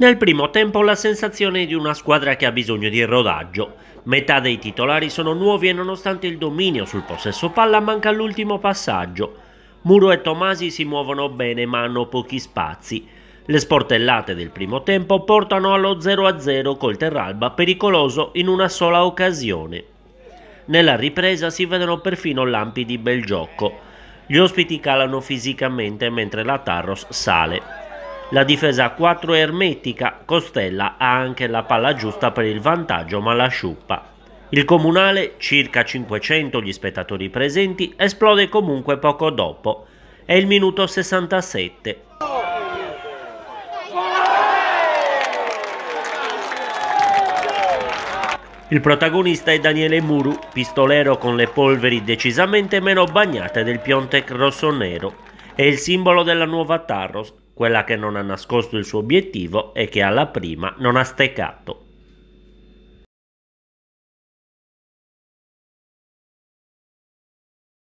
Nel primo tempo la sensazione di una squadra che ha bisogno di rodaggio. Metà dei titolari sono nuovi e nonostante il dominio sul possesso palla manca l'ultimo passaggio. Muro e Tomasi si muovono bene ma hanno pochi spazi. Le sportellate del primo tempo portano allo 0-0 col Terralba pericoloso in una sola occasione. Nella ripresa si vedono perfino lampi di bel gioco. Gli ospiti calano fisicamente mentre la Tarros sale. La difesa a 4 è ermetica, Costella ha anche la palla giusta per il vantaggio ma la sciuppa. Il comunale, circa 500 gli spettatori presenti, esplode comunque poco dopo. È il minuto 67. Il protagonista è Daniele Muru, pistolero con le polveri decisamente meno bagnate del Piontech rossonero. È il simbolo della nuova Tarros, quella che non ha nascosto il suo obiettivo e che alla prima non ha steccato